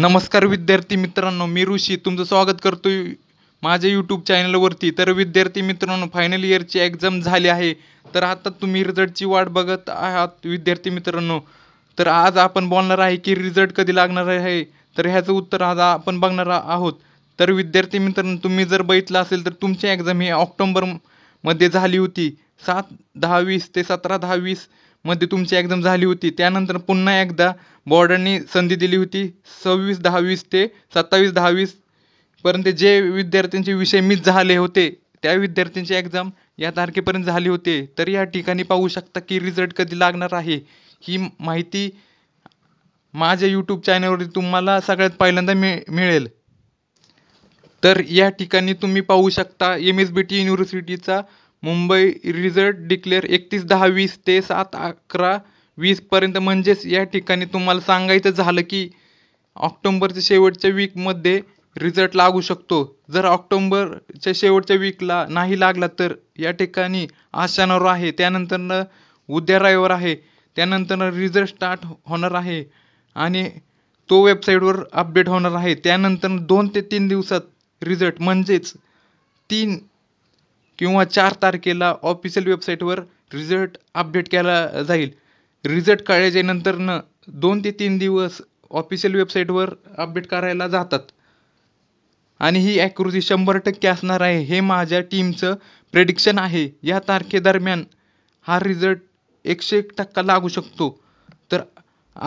नमस्कार विद्यार्थी मित्रांनो मी ऋषी तुमचं स्वागत करतो माझ्या यूट्यूब चॅनलवरती तर विद्यार्थी मित्रांनो फायनल इयरची एक्झाम झाली आहे तर आता तुम्ही रिझल्टची वाट बघत आहात विद्यार्थी मित्रांनो तर आज आपण बोलणार आहे की रिझल्ट कधी लागणार आहे तर ह्याचं उत्तर आज आपण बघणार आहोत तर विद्यार्थी मित्रांनो तुम्ही जर बघितलं असेल तर तुमची एक्झाम ही ऑक्टोंबरमध्ये झाली होती सात दहा वीस ते सतरा दहा वीस मध्ये तुमची एक्झाम झाली होती त्यानंतर पुन्हा एकदा बॉर्डरने संधी दिली होती सव्वीस दहावीस ते सत्तावीस दहावीस पर्यंत जे विद्यार्थ्यांचे विषय मिस झाले होते त्या विद्यार्थ्यांची एक्झाम या तारखेपर्यंत झाली होते तर या ठिकाणी पाहू शकता की रिझल्ट कधी लागणार आहे ही माहिती माझ्या यूट्यूब चॅनलवरती तुम्हाला सगळ्यात पहिल्यांदा मिळेल तर या ठिकाणी तुम्ही पाहू शकता एम एस बी टी युनिव्हर्सिटीचा मुंबई रिझल्ट डिक्लेअर एकतीस दहा वीस ते सात अकरा वीसपर्यंत म्हणजेच या ठिकाणी तुम्हाला सांगायचं झालं की ऑक्टोंबरच्या शेवटच्या वीकमध्ये रिझल्ट लागू शकतो जर ऑक्टोंबरच्या शेवटच्या वीकला नाही लागला तर या ठिकाणी आशानवर आहे त्यानंतरनं उद्या रविवार आहे त्यानंतर रिझल्ट स्टार्ट होणार आहे आणि तो वेबसाईटवर अपडेट होणार आहे त्यानंतर दोन ते तीन दिवसात रिझल्ट म्हणजेच तीन किंवा चार तारखेला ऑफिशियल वेबसाईटवर रिझल्ट अपडेट केला जाईल रिझल्ट न दोन ते तीन दिवस ऑफिशियल वेबसाईटवर अपडेट करायला जातात आणि ही ॲक्युरसी शंभर टक्के असणार आहे हे माझ्या टीमचं प्रेडिक्शन आहे या तारखेदरम्यान हा रिझल्ट एकशे एक टक्का लागू शकतो तर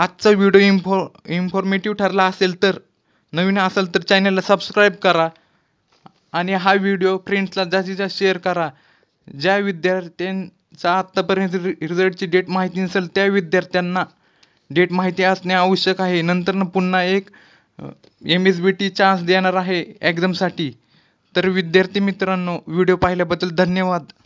आजचा व्हिडिओ इन्फॉ इन्फॉर्मेटिव्ह ठरला असेल तर नवीन असेल तर चॅनलला सबस्क्राईब करा आणि हा व्हिडिओ फ्रेंड्सला जास्तीत जास्त शेअर करा ज्या विद्यार्थ्यांचा आत्तापर्यंत रि रिझल्टची डेट माहिती नसेल त्या विद्यार्थ्यांना डेट माहिती असणे आवश्यक आहे नंतरनं पुन्हा एक M S B T chance देणार आहे एक्झामसाठी तर विद्यार्थी मित्रांनो व्हिडिओ पाहिल्याबद्दल धन्यवाद